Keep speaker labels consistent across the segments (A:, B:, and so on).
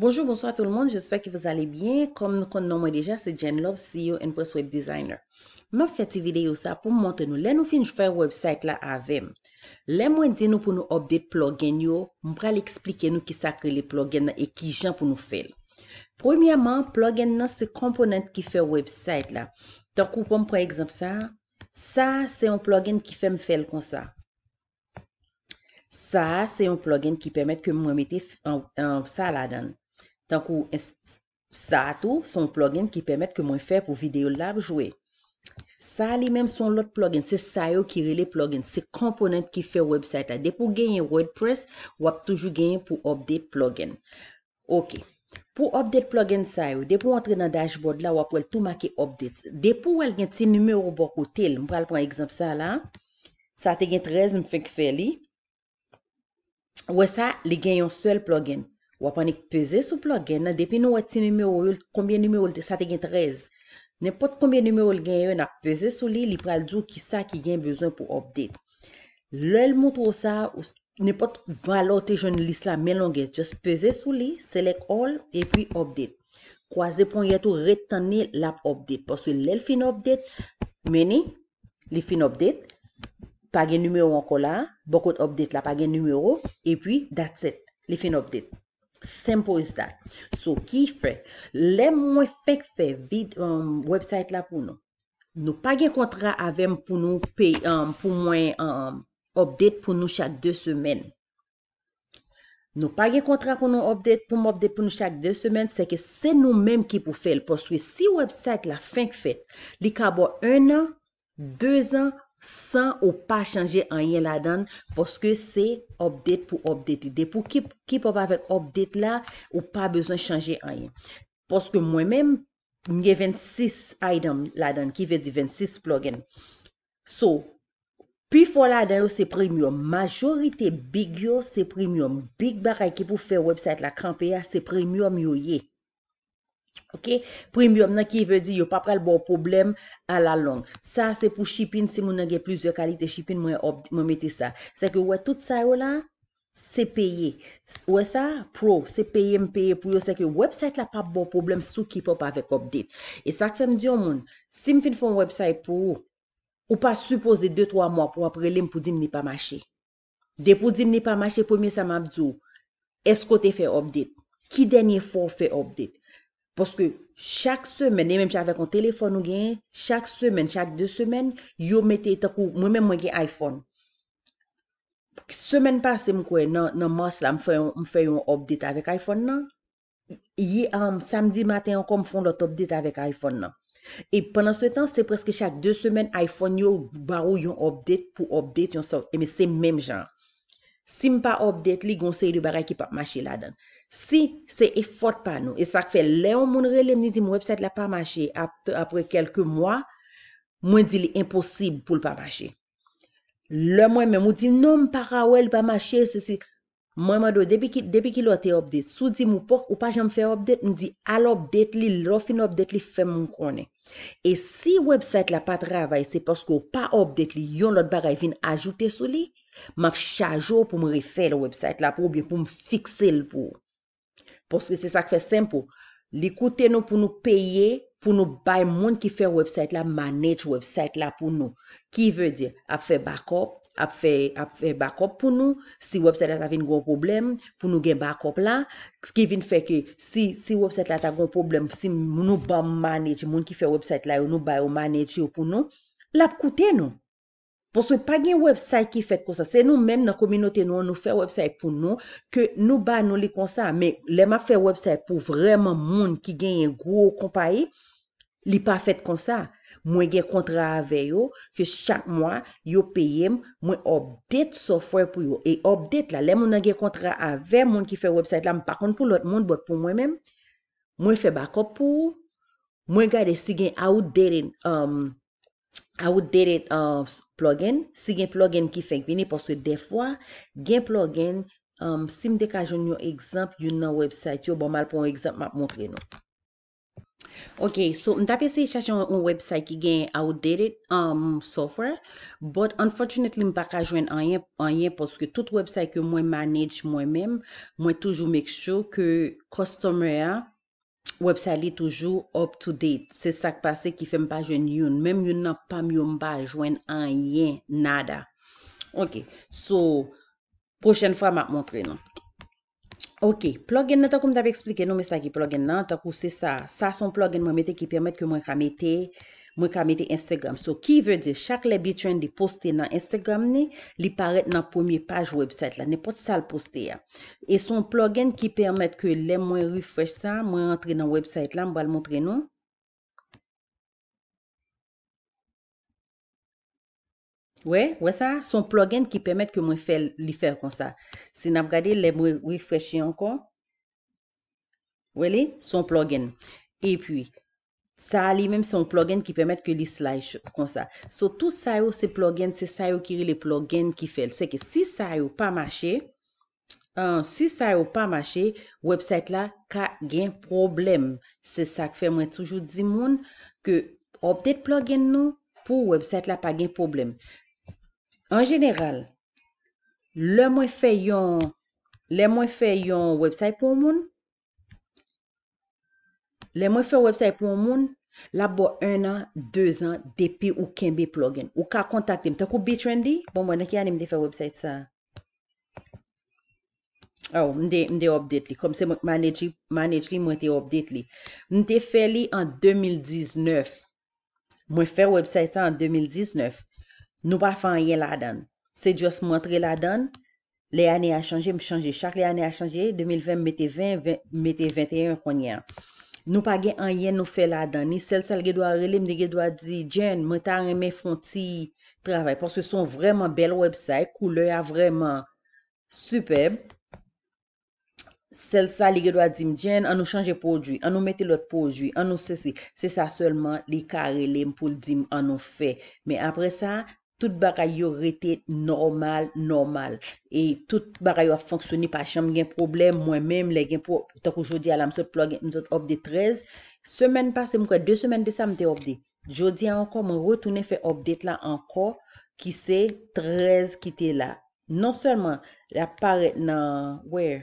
A: Bonjour, bonsoir tout le monde, j'espère que vous allez bien. Comme nous connaissons déjà, c'est Jen Love, CEO & Post-Web Designer. Je m'en fête une vidéo pour vous montrer comment nous faisons un website à 20. L'amour est de nous pour nous obéir des plugins. Je vais vous expliquer qui sont les plugins et qui sont les gens pour nous faire. Premièrement, les plugins sont les composants qui font le website. Donc, pour vous prendre un exemple, ça c'est un plugin qui fait me faire comme ça. Ça c'est un plugin qui permet que moi mette un salade. tan kou sa tou son plug-in ki pemet ke mwen fè pou videolab jwe. Sa li menm son lot plug-in, se sa yo ki rele plug-in, se komponent ki fè website la. De pou genyen WordPress, wap toujou genyen pou update plug-in. Ok, pou update plug-in sa yo, de pou entre nan dashboard la, wap wèl tou make update. De pou wèl genyen ti numero bako tel, mwen pral pran egzamp sa la, sa te genyen 13 mwen fèk fè li, wè sa li genyen yon sel plug-in. Wap anik peze sou plug gen nan depi nou wè ti numero yon, konbyen numero yon te sa te gen trez. Nèpot konbyen numero yon gen yon nan peze sou li, li pral djou ki sa ki gen bezon pou update. Lèl moutou sa, nèpot valote joun lis la men longen. Just peze sou li, select all, epi update. Kwa ze pon yon tou retan ni lap update. Poswe lèl fin update, meni, li fin update, pagen numero anko la, bokot update la pagen numero, epi dat set, li fin update. Simple is that. So, ki fè? Le mwen fèk fè vide um, website la pou nou? Nou pa gen kontra avèm pou nou pè, um, pou mwen um, update pou nou chak 2 semen. Nou pa gen kontra pou nou update pou mwen update pou nou chak 2 semen, se ke se nou mèm ki pou fèl poswe si website la fèk fèt, li ka bo 1 an, 2 an, San ou pa chanje anyen la dan, foske se update pou update li. De pou keep up avek update la, ou pa bezon chanje anyen. Foske mwen men, miye 26 item la dan, ki ve di 26 plug-in. So, pi fwa la dan yo se premiyom, majorite big yo se premiyom. Big baka ki pou fe website la kranpe ya, se premiyom yo yek. Ok, pou yon bi om nan ki ve di yo pap kal bo problem ala long. Sa se pou shipping, si moun nage plus yo kalite shipping mwen meti sa. Se ke wè tout sa yo la, se peye. Wè sa, pro, se peye mpeye pou yo se ke website la pap bo problem sou keep up avek update. E sa ke fèm di yo moun, si m fin foun website pou, ou pa suppose de 2-3 mwa pou apre lèm pou di mni pa mache. De pou di mni pa mache, pou mi sa mabdi ou, esko te fè update? Ki denye fò fè update? Poske chak semen, ne menm chave kon telefon nou gen, chak semen, chak de semen, yo mette ita kou, mwen menm mwen gen iPhone. Semen pase mkwe nan mas la mfè yon update avèk iPhone nan, yi samdi maten an kon mfè yon update avèk iPhone nan. E penan se tan, se preske chak de semen, iPhone yo barou yon update pou update yon sa, e men se menm jan. Si m pa obdet li, gonsay li baray ki pap mache la dan. Si, se e fote pa nou. E sak fe, leon moun relem ni di m wepset la pa mache apre kelke mwa, mwen di li imposib pou l pa mache. Le mwen mwen moun di, nou m parawe l pa mache se si. Mwen mwen do, debi ki lote obdet, sou di m ou pok ou pa jan m fe obdet, mwen di al obdet li, lo fin obdet li, fe m m konen. E si wepset la pa travay, se pos ko pa obdet li, yon lote baray vin ajoute sou li, M ap chajo pou m refe le website la pou, pou m fikse le pou. Poske se sak fe sempou, li koute nou pou nou peye, pou nou bay moun ki fe website la, manet website la pou nou. Ki ve di, ap fe bakop, ap fe bakop pou nou, si website la ta vin gwo problem, pou nou gen bakop la, ki vin fe ki, si website la ta gwo problem, si moun nou ban manet moun ki fe website la, ou nou bay ou manet yo pou nou, la ap koute nou. Mwen sou pa gen website ki fet kon sa. Se nou men nan kominote nou an nou fe website pou nou. Ke nou ba nou li kon sa. Men lèman fe website pou vreman moun ki gen yon gwo kompa yi. Li pa fet kon sa. Mwen gen kontra ave yo. Ke chak mwen yo peyem mwen obdet software pou yo. E obdet la. Lèman gen kontra ave moun ki fe website la. Mwen pa kont pou lout moun. Bote pou mwen men. Mwen fe bakop pou. Mwen gade si gen outdating mwen. Um, I would date it a plug-in. Si gen plug-in ki fèk vini poswe defwa, gen plug-in um, sim de ka joun yon ekzamp yon nan website yo. Bon mal pou yon ekzamp map moun kè nou. Ok, so m da pese yon chache yon website ki gen I would date it a um, mou software. But unfortunately m pa ka joun an yen, an yen poske tout website yo mwen manege mwen menm. Mwen toujou mèk chou ke customer a. Website li toujou up to date. Se sak pase ki fe mpa jwen yon. Mem yon nan pa myo mpa jwen an yon nada. Ok. So. Prochen fwa ma mwen prenon. Ok, plug-in na ta koum ta pe eksplike nou me sa ki plug-in nan, ta kou se sa, sa son plug-in mwen mette ki permette ke mwen ka mette Instagram. So ki ve de, chak le bitwen di poste nan Instagram ni, li paret nan pwemye paj website la, ne pot sal poste ya. E son plug-in ki permette ke le mwen refresh sa, mwen rentre nan website la, mwen bal montre nou. Ouè, ouè sa, son plug-in ki pemet ke mwen fel li fel kon sa. Se nan brade, le mwen wifreshi ankon. Ouè li, son plug-in. E pwi, sa li menm son plug-in ki pemet ke li slay kon sa. So, tout sa yo se plug-in, se sa yo kiri le plug-in ki fel. Se ke si sa yo pa mache, si sa yo pa mache, website la ka gen problem. Se sa ke fe mwen toujou di moun ke update plug-in nou pou website la pa gen problem. An jeneral, le mwen fè yon website pou moun. Le mwen fè website pou moun, la bo 1 an, 2 an, depi ou kenbe plug-in. Ou ka kontakte m. Tak ou bitrendi, bon mwen ek yane mwen fè website sa. Ou, oh, mwen de update li. Kom se mwen manaj li, mwen te update li. Mwen te fè li an 2019. Mwen fè website sa an 2019. Nou pa fè an yen la dan. Se jous mwantre la dan, le ane a chanje, mw chanje. Chak le ane a chanje, 2020 ah, mette 20, mette 21 kwenye. Nou pa gen an yen nou fè la dan. Ni sel sa li gèdwa relem, li gèdwa di, djen, mwen ta reme fon ti travay. Poske son vreman bel website, koule a vreman supeb. Sel sa li gèdwa dim, djen, an nou chanje poujwi, an nou mette lot poujwi, an nou se se. Se sa selman li karelem pou ldim an nou fè. Me apre sa, Tout baka yo rete normal, normal. Et tout baka yo a fonksyoni pa chanm gen problem. Mwen menm le gen problem. Tako jodi alam se plug in mzot update 13. Semen pase mkwa, 2 semen de sa mte update. Jodi anko mwen retounen fe update la anko. Ki se 13 ki te la. Non selman la paret nan where?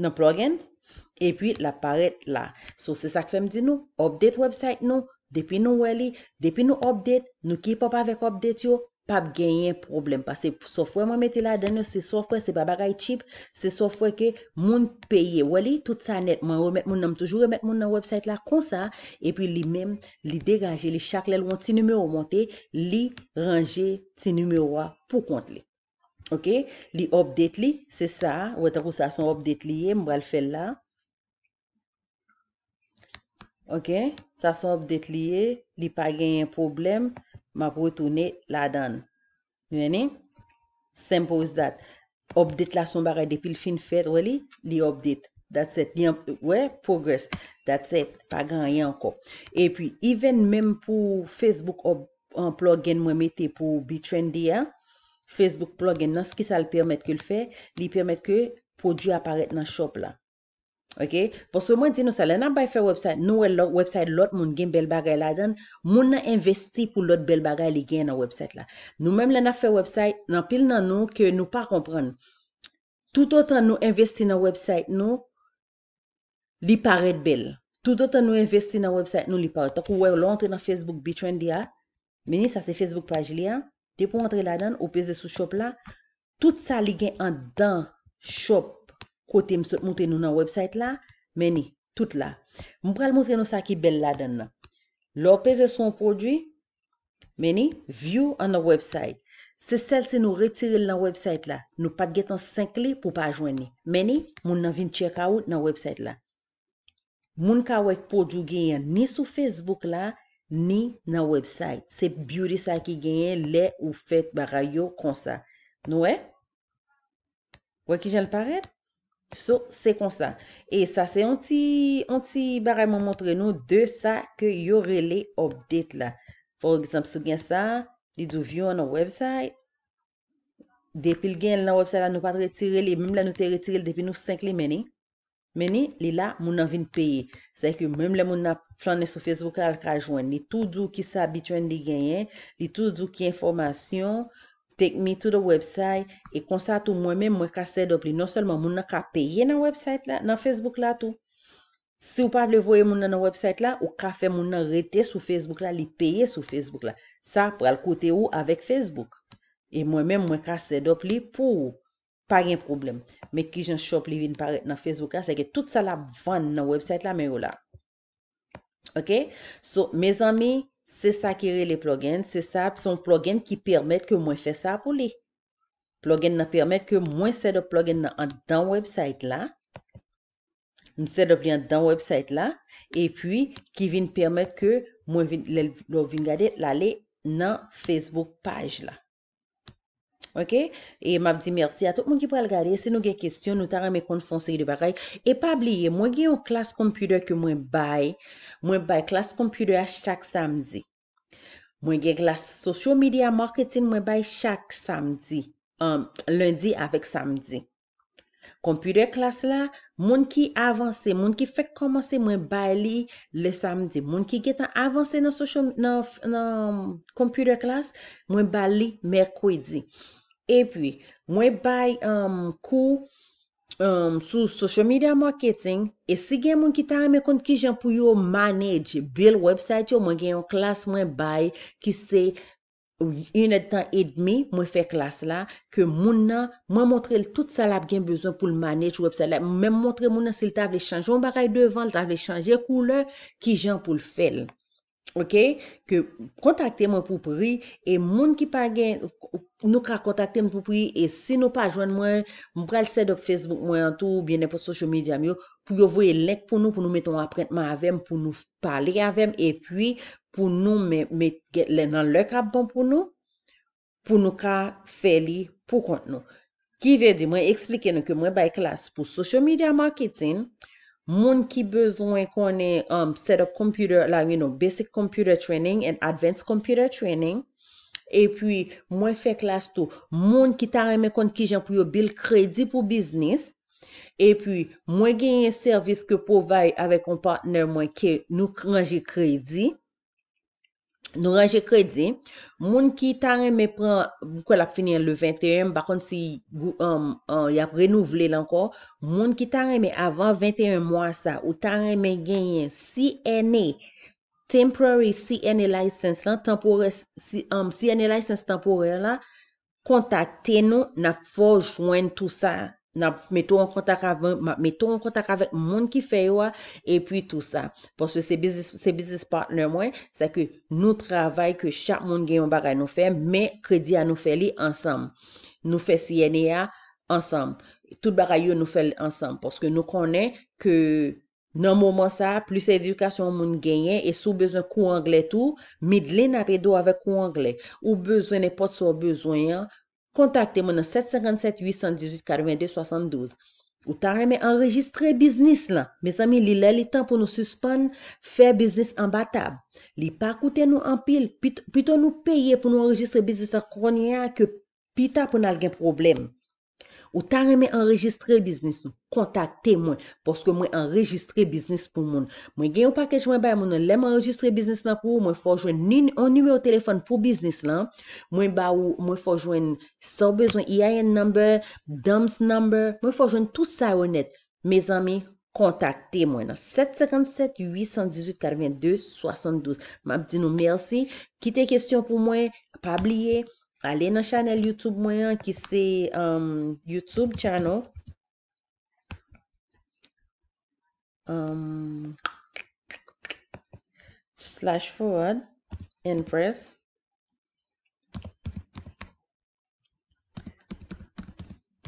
A: Nan plug in. E pi la paret la. So se sak fe mdi nou? Update website nou? Nou? Depi nou wè li, depi nou obdet, nou ki pop avèk obdet yo, pap genyen problem. Pase sofwè mwen mette la dene, se sofwè se ba bagay chip, se sofwè ke moun peye. Wè li, tout sa net, mwen remet moun nam toujou, remet moun nan website la konsa. E pi li mem, li degaje, li chakle lwen ti numero monte, li range ti numero wa pou kont li. Ok, li obdet li, se sa, wè takou sa son obdet li ye, mwen wè l fè la. Ok, sa sa obdet li e, li pa gen yon problem, ma pou eto ne la dan. Nweni, simple as that. Obdet la son bare depil fin fed weli, li obdet. That's it, wè, progress. That's it, pa gen yon kop. E pi, even mem pou Facebook en plug-in mwem ete pou be trendy ya, Facebook plug-in nan skisa l permet ke l fè, li permet ke pou di aparet nan shop la. Ok, pou sou mwen di nou sa, lè nan bay fè website, nou wè lòt website lòt moun gen bel bagay lè dan, moun nan investi pou lòt bel bagay li gen nan website la. Nou mèm lè nan fè website, nan pil nan nou, ke nou pa kompran. Tout otan nou investi nan website nou, li paret bel. Tout otan nou investi nan website nou, li paret. Tak ou wè, lò entre nan Facebook bitren di a, meni sa se Facebook page li a, te pou entre lè dan, ou peze sou shop la, tout sa li gen an dan shop. Kote mse moun te nou nan website la. Meni, tout la. Moun pral moun te nou sa ki bel la den nan. Lopè zè son prodwi. Meni, view an nan website. Se sel se nou retire l nan website la. Nou pat get an 5 li pou pa ajoen ni. Meni, moun nan vin check out nan website la. Moun ka wèk prodwi genyen ni sou Facebook la, ni nan website. Se beauty sa ki genyen le ou fet baray yo konsa. Nou wè? Wè ki jen l paret? So, se konsan. E sa se yon ti bareman montre nou de sa ke yore le obdet la. For example, sou gen sa, li do view an nou website. Depi l gen l nan website la nou pat retire li, mèm la nou te retire li depi nou 5 li mèni. Mèni, li la moun avin peye. Sa e ke mèm la moun la planne sou Facebook al ka jwen. Li tou dou ki sa abitwen li genyen, li tou dou ki informasyon. Take me to the website. E konsa tou mwen men mwen ka set up li. Non selman moun nan ka peye nan website la. Nan Facebook la tou. Si ou pa vle voye moun nan website la. Ou ka fe moun nan rete sou Facebook la. Li peye sou Facebook la. Sa pral kote ou avèk Facebook. E mwen men mwen ka set up li pou. Pa gen problem. Mwen ki jen shop li vin paret nan Facebook la. Se ke tout sa la van nan website la men yo la. Ok. So mezan mi. Se sa kere le plug-in, se sa ap son plug-in ki permette ke mwen fe sa ap ou li. Plug-in nan permette ke mwen se de plug-in nan an dan website la. Mwen se de pli an dan website la. E pi ki vin permette ke mwen vin gade la li nan Facebook page la. Ok, e map di mersi a tout moun ki pral gade, se nou gen kestyon nou taran me kon fon se yi de bagay. E pa bliye, moun gen yon klas kompude ke moun bay, moun bay klas kompude a chak samdi. Moun gen klas sosyo media marketing um, moun bay chak samdi, lundi avek samdi. Kompude klas la, moun ki avanse, moun ki fek komanse moun bay li le samdi. Moun ki gen avanse nan kompude klas, moun bay li merkwedi. E pi, mwen bay um, kou um, sou social media marketing, e si gen mwen ki ta reme kont ki jen pou yo manege bil website yo, mwen gen yon klas mwen bay ki se yon etan edmi mwen fe klas la, ke moun nan, mwen montre l tout salap gen bezon pou l manege website la, mwen montre moun nan se l ta vle chanj yon baray devan, l ta vle chanj yon koule ki jen pou l fel. Ok, kontakte mwen pou pri, e moun ki pa gen, nou ka kontakte mwen pou pri, e si nou pa jwenn mwen, mwen pral set up Facebook mwen an tou, bine pou social media mwen yo, pou yo vwe lek pou nou, pou nou meton aprentman avèm, pou nou pale avèm, e pi pou nou me get len nan lèk ap bon pou nou, pou nou ka fè li pou kont nou. Ki ve di mwen, eksplike nou ke mwen bay klas pou social media marketing, moun ki bezwen konen um, set up computer, like you know, basic computer training and advanced computer training, epi mwen fek lasto, moun ki ta reme kont ki jan pou yo bil kredi pou biznis, epi mwen genye servis ke pou vaye avek an partner mwen ke nou kranje kredi, Nou ranje kredi, moun ki tan reme pran, kwa la finyen le 21, bakon si um, um, yap renouvle lankor, moun ki tan reme avan 21 mwa sa ou tan reme genyen CNE, Temporary CNE License la, um, CNE License Temporary la, kontakte nou na fojwen tout sa. Mè tou an kontak avèk moun ki fè yo a, e pwi tout sa. Pwos se bizis partner mwen, se ke nou travay ke chak moun genyon bagay nou fè, mè kredi an nou fè li ansam. Nou fè si yene ya ansam. Tout bagay yo nou fè li ansam. Pwos ke nou konen ke nan mouman sa, plis edukasyon moun genyen, e sou bezon kou angle tou, mid li napè do avè kou angle. Ou bezon e pot sou bezoyan, kontakte moun an 757-818-4272. Ou ta reme enregistre biznis lan. Me zami li lè li tan pou nou suspon fè biznis an batab. Li pa koute nou an pil, piton nou peye pou nou enregistre biznis an kronye a ke pita pou nan algen problem. Ou ta reme enregistre biznis nou, kontakte mwen. Poske mwen enregistre biznis pou moun. Mwen gen yon pakej mwen bay, mwen lèm enregistre biznis nan pou, mwen fòjwen nin, an nime ou telefon pou biznis lan. Mwen bay ou mwen fòjwen sorbezon, IIN number, Dams number, mwen fòjwen tout sa yon net. Me zami, kontakte mwen nan. 757-818-42-72. Mwen ap di nou, mersi. Kite kestyon pou mwen, pa bliye. Ale nan chanel YouTube mwen yon ki se um, YouTube chanel. Um, slash forward. Impress.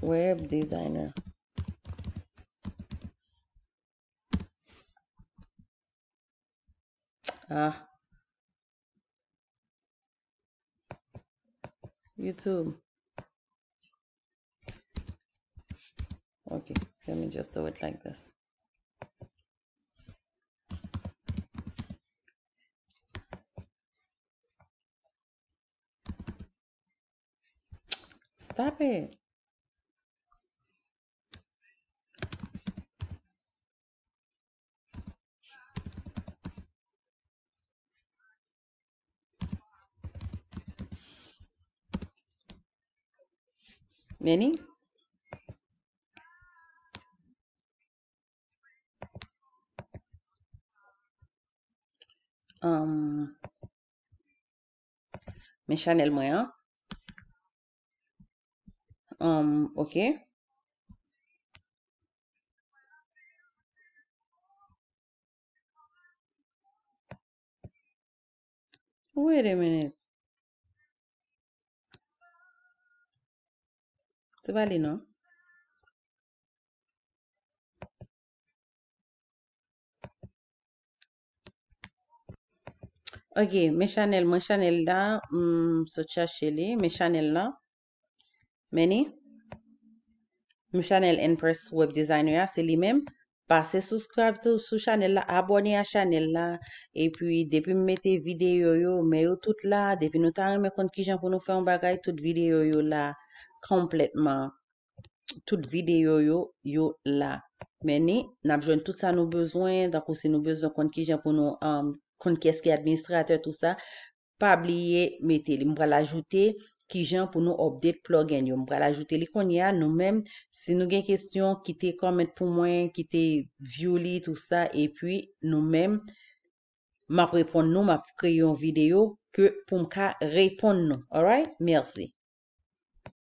A: Web designer. Ah. Ah. YouTube. Okay, let me just do it like this. Stop it. many um, my chanel mwen Um, ok. Wait a minute. Se bali nou. Ok. Me chanel. Me chanel la. Mm, so chache li. Me chanel la. Meni. Me chanel. Enpres Web Designer ya. Se li mem. Pase subscribe sou chanel la. Abone a chanel la. E pi depi me mete video yo yo. Me yo tout la. Depi nou tan reme kont ki jan pou nou fe yon bagay. Tout video yo yo la. A. kompletman tout videyo yo yo la meni, nap jwen tout sa nou bezwen dakou se nou bezwen kon ki jen pou nou um, kon keske administrate tout sa pa abliye meteli mbra la ajoute ki jen pou nou update plugin yo, mbra la ajoute li kon ya nou men, se nou gen kestyon kite comment pou mwen, kite view li tout sa, e pi nou men map repon nou map kreyon videyo ke pou mka repon nou, alright? Merci